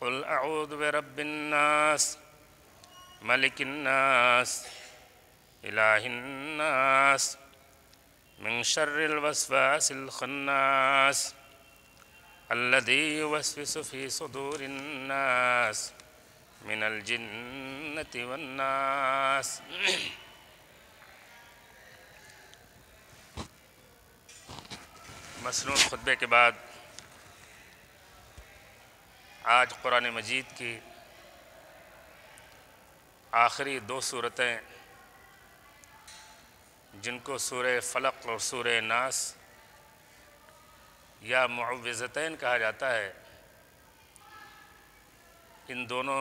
قل أعوذ برب الناس ملك الناس إله الناس من شر الوسواس الخناس الذي يوسوس في صدور الناس من الجنة والناس مسنون خطبے کے بعد आज कुरान मजीद की आखिरी दो सूरतें जिनको सूर फ़लक और सूर नास या मुआवज़तैन कहा जाता है इन दोनों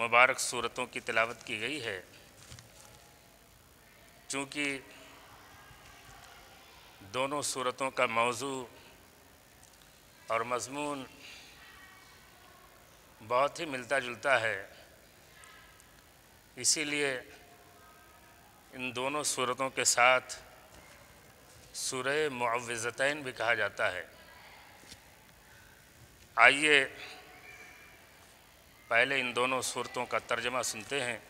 मुबारक सूरतों की तिलावत की गई है चूँकि दोनों सूरतों का मौजू और मजमून बहुत ही मिलता जुलता है इसीलिए इन दोनों सूरतों के साथ सूर्य मुआवज़तैन भी कहा जाता है आइए पहले इन दोनों सूरतों का तर्जमा सुनते हैं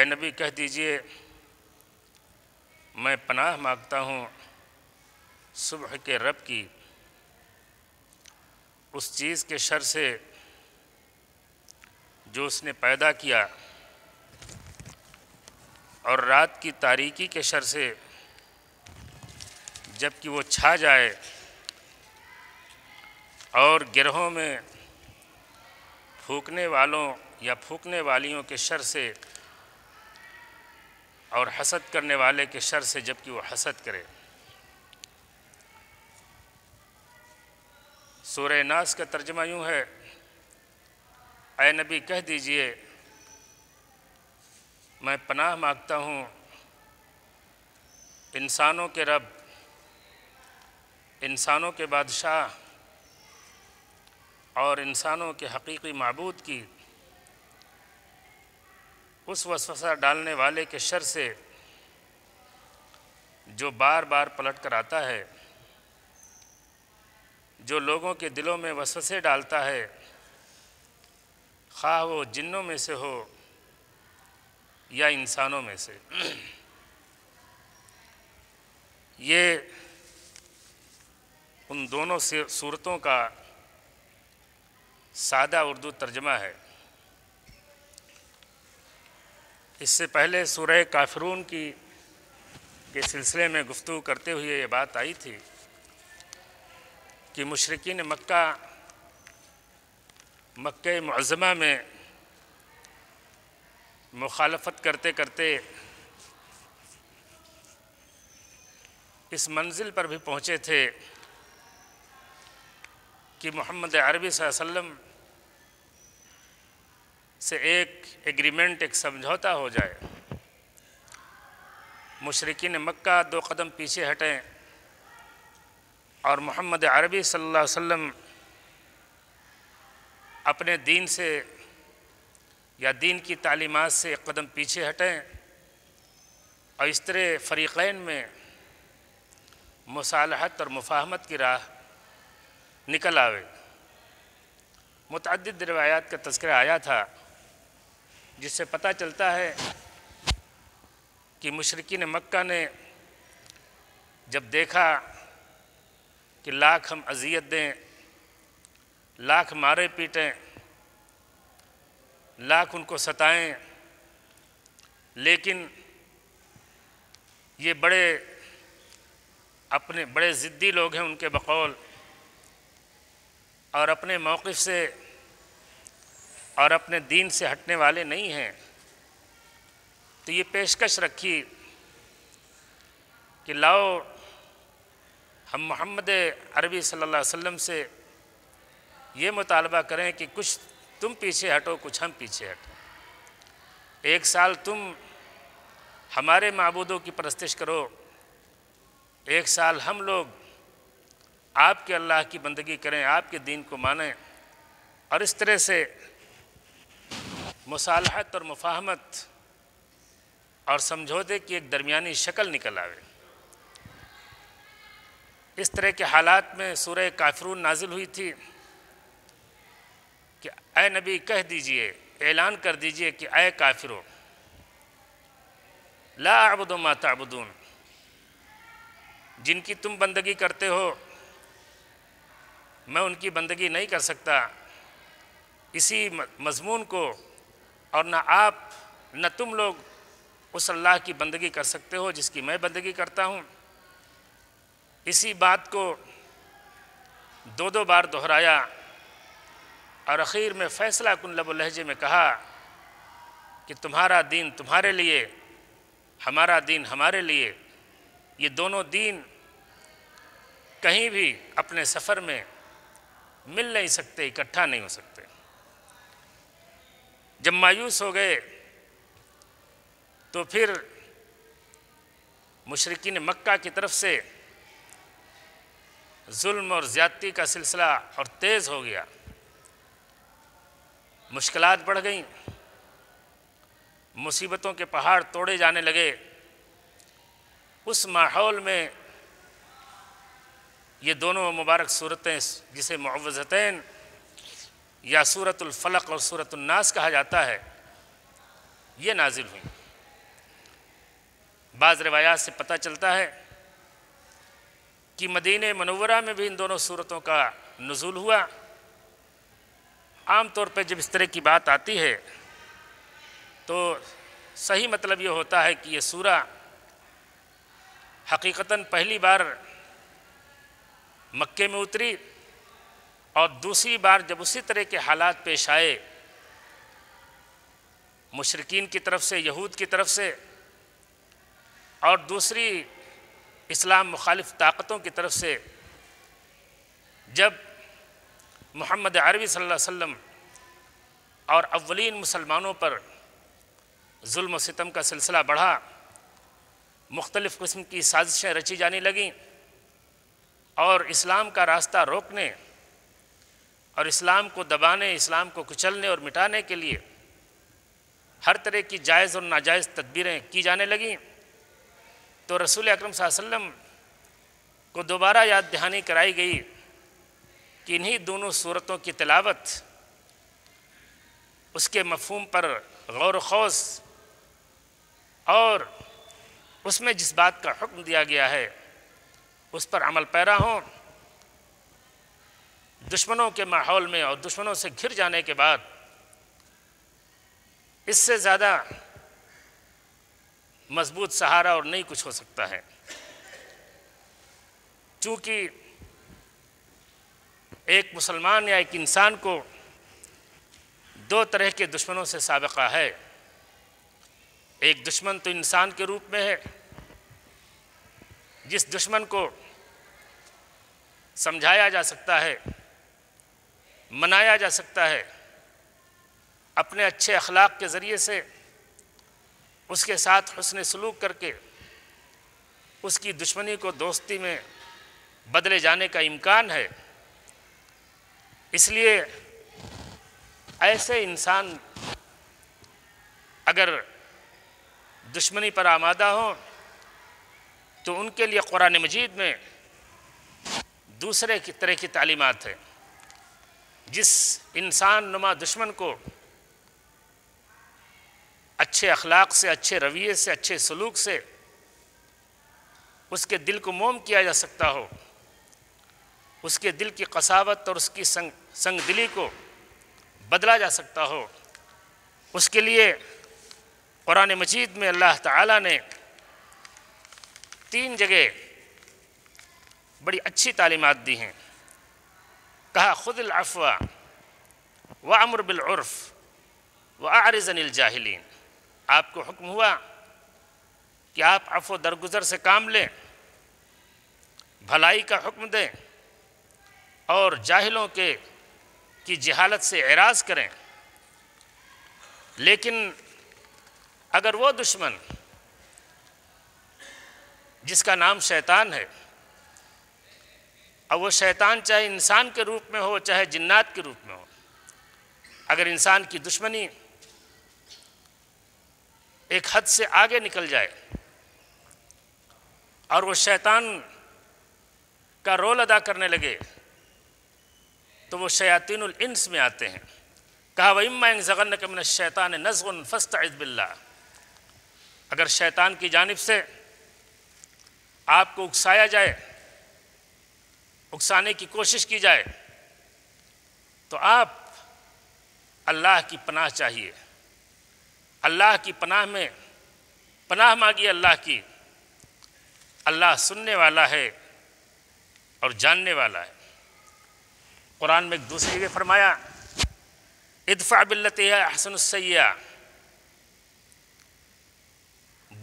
ए नबी कह दीजिए मैं पनाह मांगता हूँ सुबह के रब की उस चीज़ के शर से जो उसने पैदा किया और रात की तारीकी के शर से जबकि वो छा जाए और गिरहों में फूकने वालों या फूकने वालियों के शर से और हसद करने वाले के शर से जबकि वो हसद करे सूर्य नास का तर्जमा यूँ है ए नबी कह दीजिए मैं पनाह मांगता हूँ इंसानों के रब इंसानों के बादशाह और इंसानों के हकीकी मबूद की उस वसवसा डालने वाले के शर से जो बार बार पलट कर आता है जो लोगों के दिलों में वसवसे डालता है खा वो जिन्नों में से हो या इंसानों में से ये उन दोनों से सूरतों का सादा उर्दू तर्जमा है इससे पहले सूर्य काफरून की के सिलसिले में गुफ्तु करते हुए ये बात आई थी कि मशरकिन मक्का मक् मज़मा में मुखालफत करते करते इस मंजिल पर भी पहुँचे थे कि मोहम्मद अरबी वसल्लम से एक एग्रीमेंट एक समझौता हो जाए मशरकिन मक्का दो कदम पीछे हटें और मोहम्मद अरबी सल्लल्लाहु अलैहि वसल्लम अपने दीन से या दीन की तालीमत से एक कदम पीछे हटें और इस तरह फ़रीक़ैन में मुसालहत और मुफाहमत की राह निकल आवे मतद रवायात का तस्करा आया था जिससे पता चलता है कि मशरकिन मक्का ने जब देखा कि लाख हम अजियत दें लाख मारे पीटें लाख उनको सताएं लेकिन ये बड़े अपने बड़े ज़िद्दी लोग हैं उनके बकौल और अपने मौक़ से और अपने दीन से हटने वाले नहीं हैं तो ये पेशकश रखी कि लाओ અં മുഹമ്മદે અરબી સલ્લલ્લાહ સલ્લમ સે યે મુતાલબા કરે કે કુછ તુમ પીછે હટો કુછ હમ પીછે હટે એક સાલ તુમ હમારે માબુદો કી પરસ્તેશ કરો એક સાલ હમ લોગ આપકે અલ્લાહ કી બંદગી કરે આપકે દીન કો માને ઓર ઇસ તરહ સે મસાલહત ઓર મુફાહમત ઓર સમજૌદે કી એક દરમિયાની શકલ નિકલ આવે इस तरह के हालात में सूर्य काफरून नाजिल हुई थी कि अय नबी कह दीजिए ऐलान कर दीजिए कि अय काफिरो ला अबदो माता अबदून जिनकी तुम बंदगी करते हो मैं उनकी बंदगी नहीं कर सकता इसी मजमून को और ना आप न तुम लोग उस अल्लाह की बंदगी कर सकते हो जिसकी मैं बंदगी करता हूँ इसी बात को दो दो बार दोहराया और आखिर में फ़ैसला कुन लब लहजे में कहा कि तुम्हारा दीन तुम्हारे लिए हमारा दीन हमारे लिए ये दोनों दीन कहीं भी अपने सफ़र में मिल नहीं सकते इकट्ठा नहीं हो सकते जब मायूस हो गए तो फिर मुशरकिन मक्का की तरफ से जुल्म और ज़्यादती का सिलसिला और तेज़ हो गया मुश्किल बढ़ गई मुसीबतों के पहाड़ तोड़े जाने लगे उस माहौल में ये दोनों मुबारक सूरतें जिसे मुवज़तैन या सूरतफ़लक़ और सूरतनास कहा जाता है ये नाजिल हुई बाज़ रवायात से पता चलता है कि मदीन मनवरा में भी इन दोनों सूरतों का नज़ुल हुआ आम तौर पे जब इस तरह की बात आती है तो सही मतलब ये होता है कि ये सूरा हकीकता पहली बार मक्के में उतरी और दूसरी बार जब उसी तरह के हालात पेश आए मुशरकिन की तरफ से यहूद की तरफ से और दूसरी इस्लाम मुखालिफ ताकतों की तरफ से जब मोहम्मद अरबी वसम और अवलिन मुसलमानों पर जुल्म सितम का सिलसिला बढ़ा मुख्तलिफ़ किस्म की साजिशें रची जाने लगीं और इस्लाम का रास्ता रोकने और इस्लाम को दबाने इस्लाम को कुचलने और मिटाने के लिए हर तरह की जायज़ और नाजायज़ तदबीरें की जाने लगीं तो रसूल अक्रम सम को दोबारा याद दहानी कराई गई कि इन्हीं दोनों सूरतों की तलावत उसके मफहम पर गौर खौस और उसमें जिस बात का हुक्म दिया गया है उस पर अमल पैरा हों दुश्मनों के माहौल में और दुश्मनों से घिर जाने के बाद इससे ज़्यादा मजबूत सहारा और नहीं कुछ हो सकता है चूँकि एक मुसलमान या एक इंसान को दो तरह के दुश्मनों से सबका है एक दुश्मन तो इंसान के रूप में है जिस दुश्मन को समझाया जा सकता है मनाया जा सकता है अपने अच्छे अखलाक के ज़रिए से उसके साथ हसन सलूक करके उसकी दुश्मनी को दोस्ती में बदले जाने का इम्कान है इसलिए ऐसे इंसान अगर दुश्मनी पर आमादा हो तो उनके लिए कुरान मजीद में दूसरे की तरह की तालीमत है जिस इंसान नुमा दुश्मन को अच्छे अखलाक से अच्छे रवैये से अच्छे सलूक से उसके दिल को मोम किया जा सकता हो उसके दिल की कसावत और उसकी संग संग दिली को बदला जा सकता हो उसके लिए कुरान मजीद में अल्लाह ताला ने तीन जगह बड़ी अच्छी तालीमत दी हैं कहा खुद अफ़वा व अमर बिलफ़ व आरजन जाहलीन आपको हुक्म हुआ कि आप अफो दरगुजर से काम लें भलाई का हुक्म दें और जाहिलों के की जहालत से एराज करें लेकिन अगर वो दुश्मन जिसका नाम शैतान है और वो शैतान चाहे इंसान के रूप में हो चाहे जिन्नात के रूप में हो अगर इंसान की दुश्मनी एक हद से आगे निकल जाए और वो शैतान का रोल अदा करने लगे तो वो शयातीन इंस में आते हैं कहा मैं जगन कमिन शैतान नज़ुन फ़स्त बिल्ला अगर शैतान की जानब से आपको उकसाया जाए उकसाने की कोशिश की जाए तो आप अल्लाह की पनाह चाहिए अल्लाह की पनाह में पनाह मांगी अल्लाह की अल्लाह सुनने वाला है और जानने वाला है कुरान में एक दूसरी ने फरमाया इदफ़ा बिल्लत सैया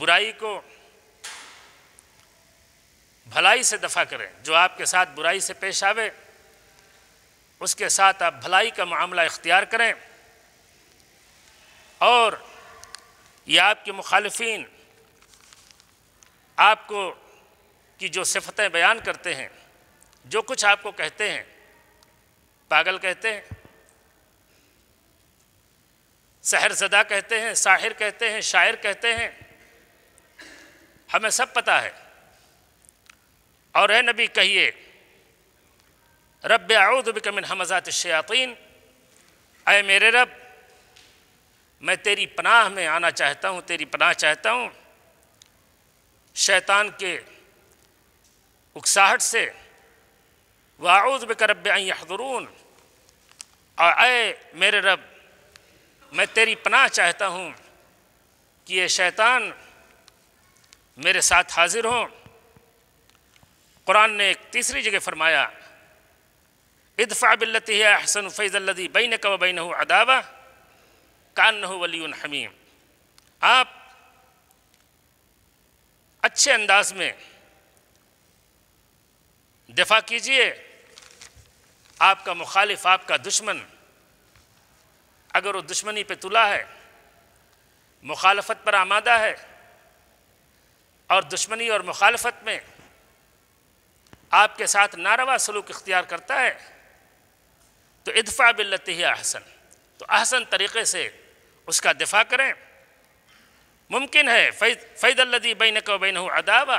बुराई को भलाई से दफ़ा करें जो आपके साथ बुराई से पेश आवे उसके साथ आप भलाई का मामला इख्तियार करें और या आपके मुखालफन आपको की जो सिफतें बयान करते हैं जो कुछ आपको कहते हैं पागल कहते हैं सहरजदा कहते हैं साहिर कहते हैं शायर कहते हैं हमें सब पता है और है नबी कहिए रब आउदबिकमिन हमजात शयातीन अय मेरे रब मैं तेरी पनाह में आना चाहता हूँ तेरी पनाह चाहता हूँ शैतान के उकसाहट से वाऊद बकरब हदरून और अय मेरे रब मैं तेरी पनाह चाहता हूँ कि ये शैतान मेरे साथ हाजिर हों कुरान ने एक तीसरी जगह फरमाया इदफ़ा बिल्लती है अहसन फ़ैज़ल्लदी बैन कब बैन अदावा कान वली हमीम आप अच्छे अंदाज में दफा कीजिए आपका मुखालिफ आपका दुश्मन अगर वो दुश्मनी पे तुला है मुखालफत पर आमादा है और दुश्मनी और मुखालफत में आपके साथ नारवा सलूक इख्तियार करता है तो इदफ़ा बिल्लत ही अहसन तो अहसन तरीक़े से उसका दिफा करें मुमकिन है फैद फैदल्लदी बैन कबैन अदावा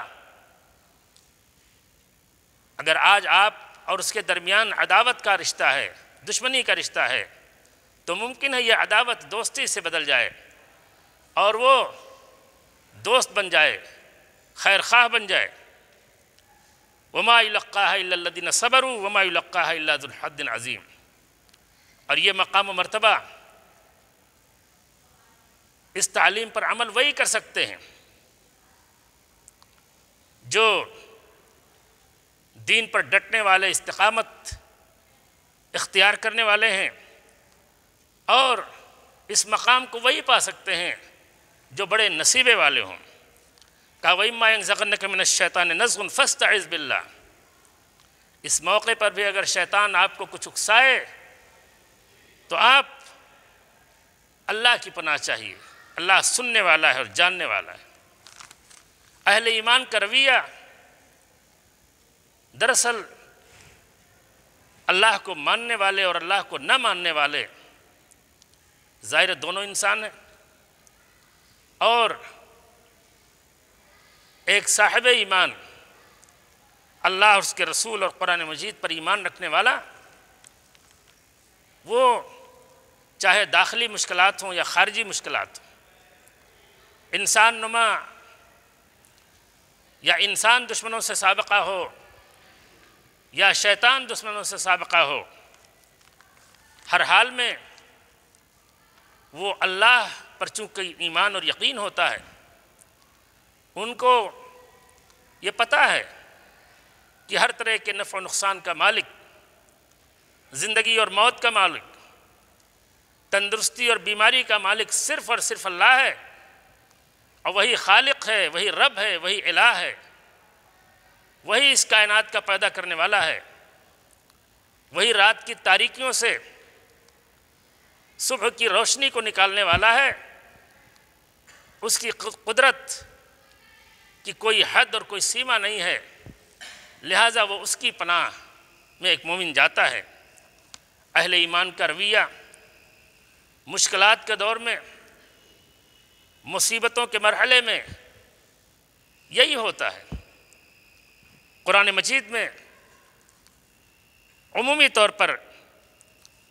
अगर आज आप और उसके दरमियान अदावत का रिश्ता है दुश्मनी का रिश्ता है तो मुमकिन है यह अदावत दोस्ती से बदल जाए और वो दोस्त बन जाए खैर खा बन जाए वमायल्लादीन सबरू वमायल्लादिन अज़ीम और ये मकाम मरतबा इस तालीम पर अमल वही कर सकते हैं जो दीन पर डटने वाले इस्तकामत इख्तियार करने वाले हैं और इस मकाम को वही पा सकते हैं जो बड़े नसीबे वाले हों का वही मायंग जगन के मिन शैतान नज़ुन फ़स्त बिल्ला इस मौके पर भी अगर शैतान आपको कुछ उकसाए तो आप अल्लाह की पनाह चाहिए अल्लाह सुनने वाला है और जानने वाला है अहले ईमान का रवैया दरअसल अल्लाह को मानने वाले और अल्लाह को न मानने वाले ज़ाहिर दोनों इंसान हैं और एक साहब ईमान अल्लाह और उसके रसूल और कुरान मजीद पर ईमान रखने वाला वो चाहे दाखिली मुश्किल हों या खारजी मुश्किल हों इंसान नुमा या इंसान दुश्मनों से सबका हो या शैतान दुश्मनों से सबका हो हर हाल में वो अल्लाह पर चूँकि ईमान और यकीन होता है उनको ये पता है कि हर तरह के नफ़ और नुकसान का मालिक ज़िंदगी और मौत का मालिक तंदरुस्ती और बीमारी का मालिक सिर्फ़ और सिर्फ अल्लाह है और वही खालिक है वही रब है वही इला है वही इस कायनात का पैदा करने वाला है वही रात की तारीकियों से सुबह की रोशनी को निकालने वाला है उसकी कुदरत की कोई हद और कोई सीमा नहीं है लिहाजा वो उसकी पनाह में एक मोमिन जाता है अहले ईमान का रवैया मुश्किलात के दौर में मुसीबतों के मरहले में यही होता है कुरान मजीद में अमूमी तौर पर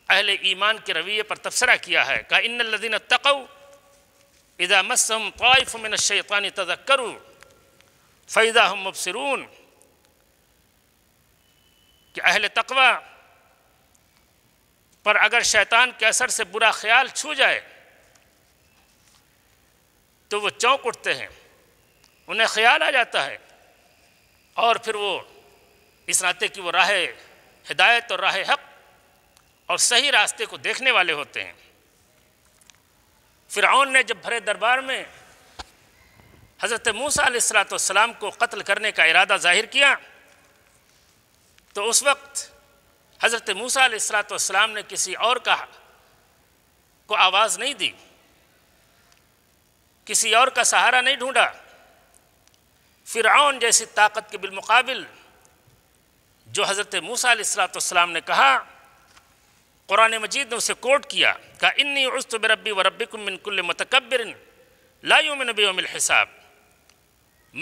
अहल ईमान के रवैये पर तबसरा किया है का इन लदीन तकऊ इदा मसम तौफ़ मिन शैतानी करु फ़ैदा हम मुबसरून कि अहल तकवा पर अगर शैतान के असर से बुरा ख्याल छू जाए तो वो चौंक उठते हैं उन्हें ख्याल आ जाता है और फिर वो इस नाते की वो राह हिदायत और राह हक और सही रास्ते को देखने वाले होते हैं आउन ने जब भरे दरबार में हज़रत मूसा सलाम को कत्ल करने का इरादा ज़ाहिर किया तो उस वक्त हज़रत मूसा सलाम ने किसी और का को आवाज़ नहीं दी किसी और का सहारा नहीं ढूंढा फ़िरौन जैसी ताकत के बिलमुकाबिल जो हज़रत मूसा ने कहा कुरान मजीद ने उसे कोट किया कहा इन्नी उस्त बरबी व रबिकुमिनकुल मतकबर उमिल हिसाब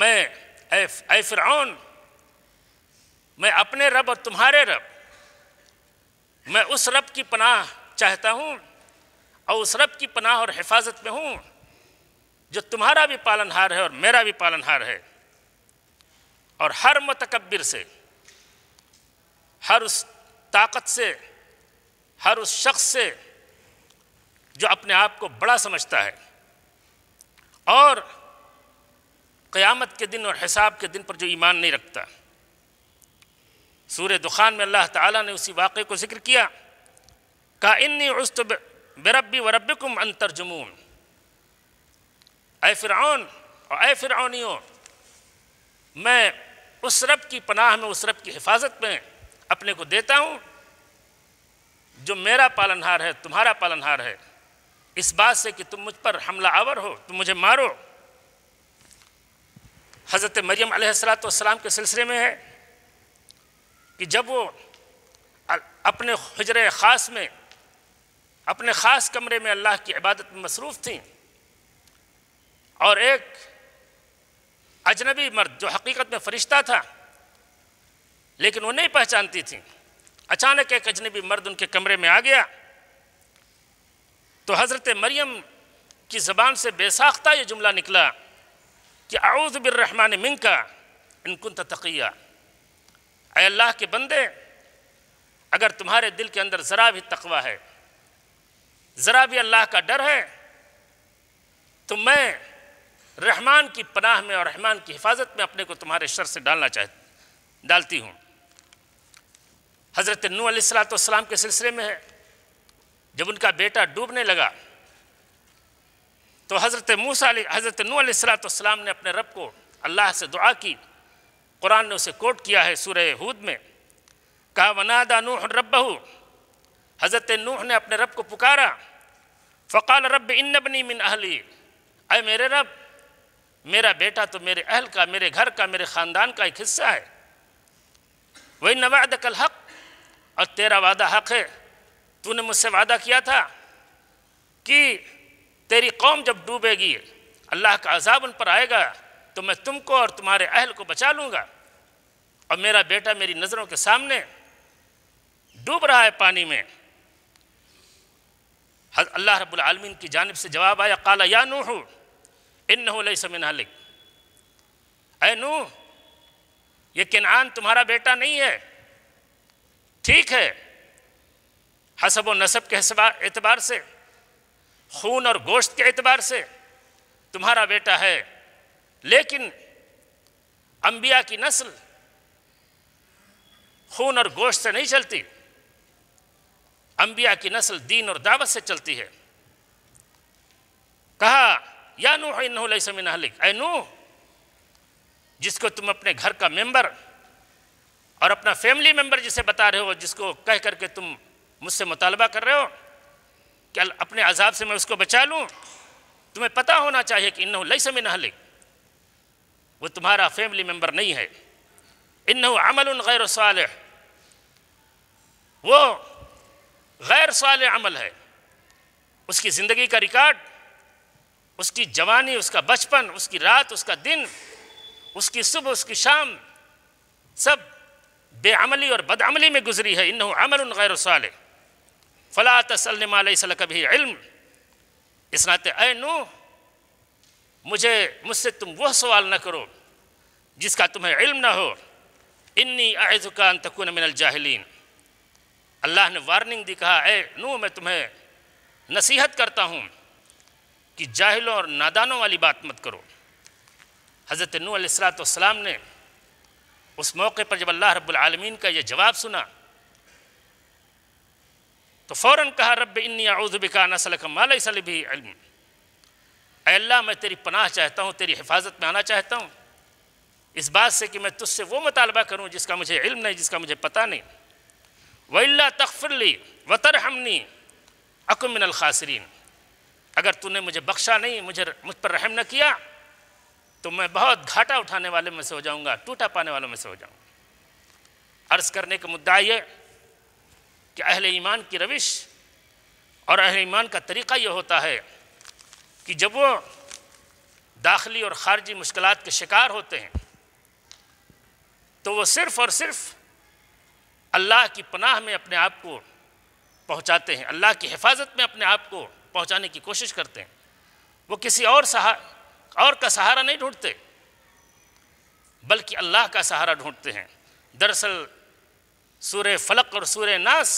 मैं ए फ़िरौन मैं अपने रब और तुम्हारे रब मैं उस रब की पनाह चाहता हूँ और उस रब की पनाह और हिफाजत में हूँ जो तुम्हारा भी पालनहार है और मेरा भी पालनहार है और हर मतकबिर से हर उस ताकत से हर उस शख्स से जो अपने आप को बड़ा समझता है और क़यामत के दिन और हिसाब के दिन पर जो ईमान नहीं रखता सूर्य दुखान में अल्लाह ताला ने उसी वाक़े को जिक्र किया का इन्नी उस्त बरबी वरबिकुम जुमून अय फ़िरौन और अय फ़िरौनियों मैं उस रब की पनाह में उस रब की हिफाजत में अपने को देता हूँ जो मेरा पालनहार है तुम्हारा पालनहार है इस बात से कि तुम मुझ पर हमला आवर हो तुम मुझे मारो हज़रत मरियम सलाम के सिलसिले में है कि जब वो अपने हजर ख़ास में अपने ख़ास कमरे में अल्लाह की इबादत में मसरूफ़ थी और एक अजनबी मर्द जो हकीकत में फ़रिश्ता था लेकिन वो नहीं पहचानती थी अचानक एक अजनबी मर्द उनके कमरे में आ गया तो हज़रत मरियम की ज़बान से बेसाख्ता ये जुमला निकला कि आउज़ मिंग का इनकुन तकिया अल्लाह के बंदे अगर तुम्हारे दिल के अंदर ज़रा भी तकवा है ज़रा भी अल्लाह का डर है तो मैं रहमान की पनाह में और रहमान की हिफाजत में अपने को तुम्हारे शर से डालना चाह डालती हूँ हज़रत नू सलाम के सिलसिले में है जब उनका बेटा डूबने लगा तो हज़रत मूसा हज़रत नू सलाम ने अपने रब को अल्लाह से दुआ की कुरान ने उसे कोट किया है सूर्य हूद में कहा वनादा नूह रबहू हज़रत नूह ने अपने रब को पुकारा फ़काल रब इन्नबनी मिन अहली अय मेरे रब मेरा बेटा तो मेरे अहल का मेरे घर का मेरे ख़ानदान का एक हिस्सा है वही नवाद कल हक और तेरा वादा हक है तूने मुझसे वादा किया था कि तेरी कौम जब डूबेगी अल्लाह का अजाब उन पर आएगा तो मैं तुमको और तुम्हारे अहल को बचा लूँगा और मेरा बेटा मेरी नज़रों के सामने डूब रहा है पानी में अल्लाह रब्बुल रबालमीन की जानब से जवाब आया काला या नूहू इन हलिक ऐ नू ये किनान तुम्हारा बेटा नहीं है ठीक है हसब व नसब के एतबार से खून और गोश्त के एतबार से तुम्हारा बेटा है लेकिन अंबिया की नस्ल खून और गोश्त से नहीं चलती अंबिया की नस्ल दीन और दावत से चलती है कहा या नू इन्होसमिन हलिक ए जिसको तुम अपने घर का मेंबर और अपना फैमिली मेंबर जिसे बता रहे हो जिसको कह करके तुम मुझसे मुतालबा कर रहे हो कि अपने अजाब से मैं उसको बचा लूँ तुम्हें पता होना चाहिए कि इन्हों लई समिन हलिक वो तुम्हारा फैमिली मेम्बर नहीं है इन अमल गैर साल वो गैर साल अमल है उसकी ज़िंदगी का रिकॉर्ड उसकी जवानी उसका बचपन उसकी रात उसका दिन उसकी सुबह उसकी शाम सब बेअमली और बदअमली में गुजरी है इन अमल गैर साल फ़ला तसलम कभी इल्म नाते ए नू मुझे मुझसे तुम वह सवाल न करो जिसका तुम्हें इल्म ना हो इन्नी आयजुकान तकुन मिनल जाहलीन अल्लाह ने वार्निंग दी कहा ए नू मैं तुम्हें नसीहत करता हूँ कि जाहिलों और नादानों वाली बात मत करो हज़रत नूसलाम ने उस मौके पर जब अल्लाह रब्लमीन का यह जवाब सुना तो फ़ौर कहा रब इन्नी आउज़बिका नसल मालई सल भी अल्लाह मैं तेरी पनाह चाहता हूँ तेरी हिफाजत में आना चाहता हूँ इस बात से कि मैं तुझसे वो मुतालबा करूँ जिसका मुझे इल्म नहीं जिसका मुझे पता नहीं वही तखफरली वतर हमनी अकमिन खासरीन अगर तूने मुझे बख्शा नहीं मुझे मुझ पर रहम न किया तो मैं बहुत घाटा उठाने वाले में से हो जाऊंगा टूटा पाने वालों में से हो जाऊंगा अर्ज़ करने का मुद्दा ये कि अहल ईमान की रविश और अहल ईमान का तरीक़ा ये होता है कि जब वो दाखिली और ख़ारजी मुश्किल के शिकार होते हैं तो वो सिर्फ़ और सिर्फ़ अल्लाह की पनाह में अपने आप को पहुँचाते हैं अल्लाह की हिफाजत में अपने आप को पहुंचाने की कोशिश करते हैं वो किसी और सहारा और का सहारा नहीं ढूंढते बल्कि अल्लाह का सहारा ढूंढते हैं दरअसल सूर्य फलक और सूर्य नास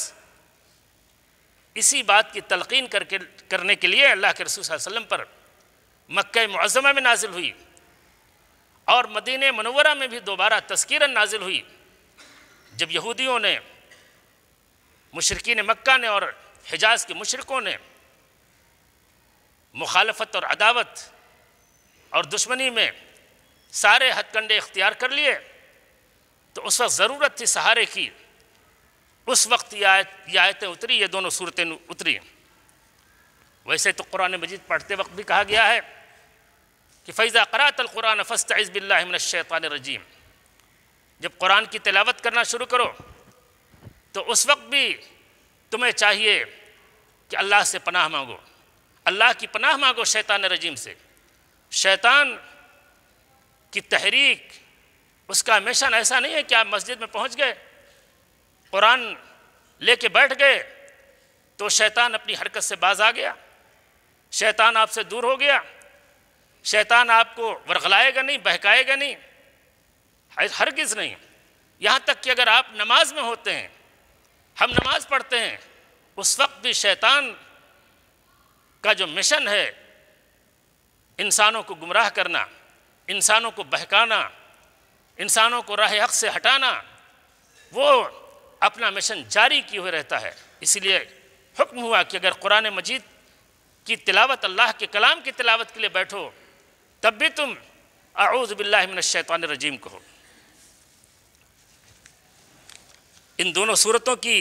इसी बात की तलकिन करके करने के लिए अल्लाह के रसूल वसम पर मक् मज़मा में नाजिल हुई और मदीन मनवरा में भी दोबारा तस्करा नाजिल हुई जब यहूदियों ने मशरकिन मक्का ने और हिजाज के मशरक़ों ने मुखालफत और अदावत और दुश्मनी में सारे हथकंडे इख्तियार कर लिए तो उस वक्त ज़रूरत थी सहारे की उस वक्त ये आयत ये आयतें उतरी ये दोनों सूरतें उतरी वैसे तो कुरान मजीद पढ़ते वक्त भी कहा गया है कि फ़ैज़ा करात कुरान फ़स्त इज़बिल्लाशैतान रजीम जब कुरान की तिलावत करना शुरू करो तो उस वक्त भी तुम्हें चाहिए कि अल्लाह से पनाह मांगो अल्लाह की पनाह मांगो शैतान रजीम से शैतान की तहरीक उसका हमेशा ऐसा नहीं है कि आप मस्जिद में पहुंच गए कुरान लेके बैठ गए तो शैतान अपनी हरकत से बाज आ गया शैतान आपसे दूर हो गया शैतान आपको वरगलाएगा नहीं बहकाएगा नहीं किस नहीं यहाँ तक कि अगर आप नमाज में होते हैं हम नमाज पढ़ते हैं उस वक्त भी शैतान का जो मिशन है इंसानों को गुमराह करना इंसानों को बहकाना इंसानों को राह हक से हटाना वो अपना मिशन जारी किए हुए रहता है इसलिए हुक्म हुआ कि अगर कुरान मजीद की तिलावत अल्लाह के कलाम की तिलावत के लिए बैठो तब भी तुम आऊज़बिल्लाशैतान रजीम कहो इन दोनों सूरतों की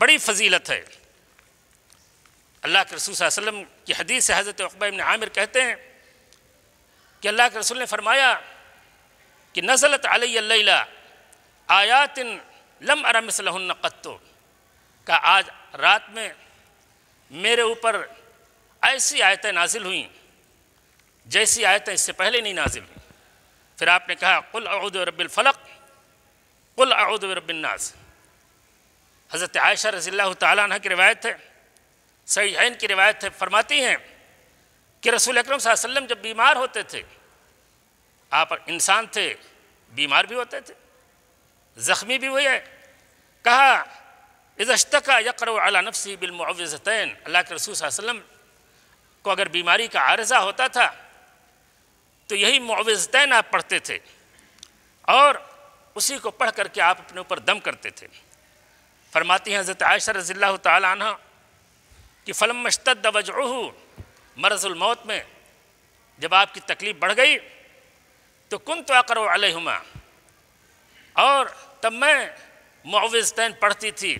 बड़ी फजीलत है अल्लाह के रसूल वसलम की हदीस से हज़रत अकबा इबन आमिर कहते हैं कि अल्लाह के रसूल ने फरमाया कि नज़लत अल्ला आयातिन लम अरम कत्तो का आज रात में मेरे ऊपर ऐसी आयतें नाजिल हुई जैसी आयतें इससे पहले नहीं नाजिल हुई फिर आपने कहा कुल अद रबिलफ़लक कुल अऊद रबिलनास हज़रत आयशा रज़ी अल्लाह तह की रवायत है सहीहन की रिवायत है फरमाती हैं कि रसूल अक्रम वसल्लम जब बीमार होते थे आप इंसान थे बीमार भी होते थे ज़ख्मी भी हुए कहा इजश्त का यकर अला नफसी बिलमज़तैन अल्लाह के रसूल वसम को अगर बीमारी का आरजा होता था तो यही मुआवजतैन आप पढ़ते थे और उसी को पढ़ करके आप अपने ऊपर दम करते थे फरमाती हैं हज़रत आयशा रज़ी तला कि फलम मशतद वजह मरजुलमौत में जब आपकी तकलीफ़ बढ़ गई तो कन तो आकर अलहुमा और तब मैं मुआवज़तैन पढ़ती थी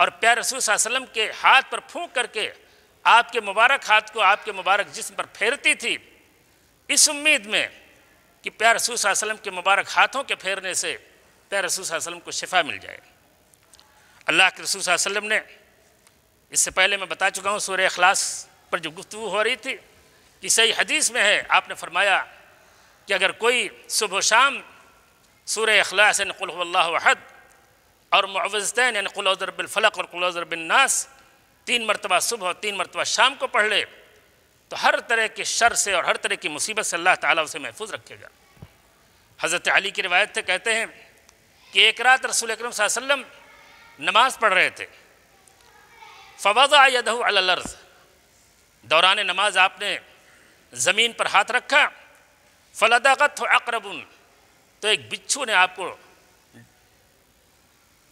और प्यार रसूल वसम के हाथ पर फूंक करके आपके मुबारक हाथ को आपके मुबारक जिस्म पर फेरती थी इस उम्मीद में कि प्यार रसूल के मुबारक हाथों के फेरने से प्यार रसूल वसम को शिफा मिल जाए अल्लाह के रसूल वसलम ने इससे पहले मैं बता चुका हूँ सूर अखलास पर जो गुफ्तु हो रही थी कि सही हदीस में है आपने फरमाया कि अगर कोई सुबह शाम सूर अखलास नकुल्लाहद और मुआवजतैन यानी कुलौज़र बिलफलक और कुलौज़र बिलनास तीन मरतबा सुबह और तीन मरतबा शाम को पढ़ ले तो हर तरह के शर से और हर तरह की मुसीबत से अल्लाह ताला उसे महफूज रखेगा हज़रत अली की रिवायत थे कहते हैं कि एक रात रसूल अक्रम वसम नमाज़ पढ़ रहे थे फ़वज़ा यदहू अलर्ज़ दौरान नमाज आपने ज़मीन पर हाथ रखा फलदागत अकरबन तो एक बिच्छू ने आपको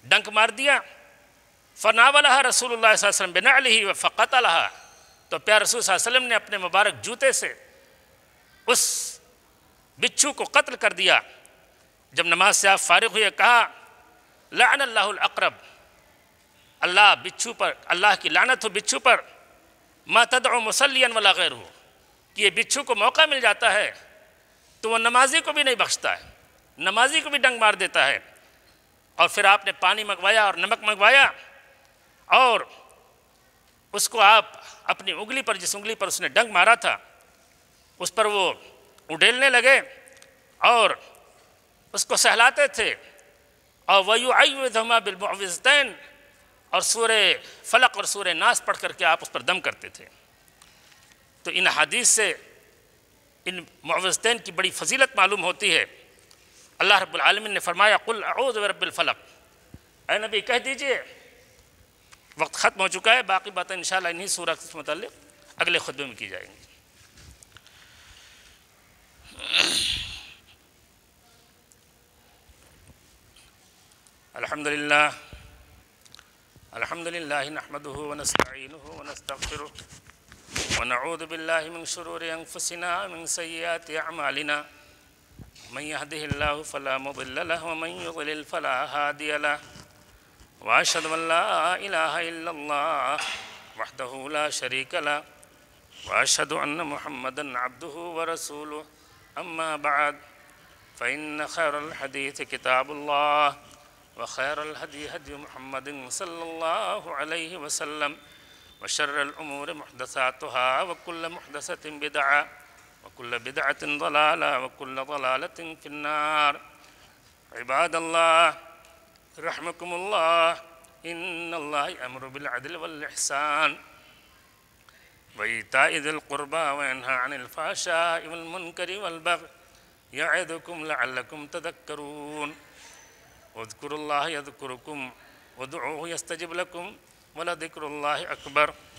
डंक मार दिया फ़नावला रसूल वसम बिना अली व फ़क़त तो प्यार रसूल वसम ने अपने मुबारक जूते से उस बिच्छू को कत्ल कर दिया जब नमाज से आप फारग हुए कहा लान अक्रब अल्लाह बिच्छू पर अल्लाह की लानत हो बिच्छू पर मतद और वाला गैर हो कि ये बिच्छू को मौका मिल जाता है तो वह नमाजी को भी नहीं बख्शता है नमाजी को भी डंग मार देता है और फिर आपने पानी मंगवाया और नमक मंगवाया और उसको आप अपनी उंगली पर जिस उंगली पर उसने डंग मारा था उस पर वो उडेलने लगे और उसको सहलाते थे और वयु आयुमा बिलमुआवजतैन और सूर फलक और सूर नास पढ़ करके आप उस पर दम करते थे तो इन हदीस से इन मुवजतैन की बड़ी फजीलत मालूम होती है अल्लाह रब्लमिन ने फरमाया कुल अऊज रब्बलफ़लक ए नबी कह दीजिए वक्त ख़त्म हो चुका है बाकी बातें इन शाला इन्हीं सूरत से मुतल अगले खुतबे में की जाएंगी अलहमदिल्ला الحمد لله نحمده ونستعينه ونستغفره ونعوذ بالله من شرور أنفسنا من سيئات أعمالنا من يهده الله فلا مضل له ومن يضلل فلا هادي له وأشهد أن لا إله إلا الله وحده لا شريك له وأشهد أن محمدا عبده ورسوله أما بعد فإن خير الحديث كتاب الله وخير الهدي هدي محمد صلى الله عليه وسلم وشر الأمور محدثاتها وكل محدثة بدعة وكل بدعة ضلالة وكل ضلالة في النار عباد الله رحمكم الله إن الله يأمر بالعدل والإحسان وإيتاء ذي القربى وينهى عن الفحشاء والمنكر والبغي يعظكم لعلكم تذكرون वज़कुरल्ला यदकुरकुम वदूँ यस्तजबलकुम वला दिक्र अकबर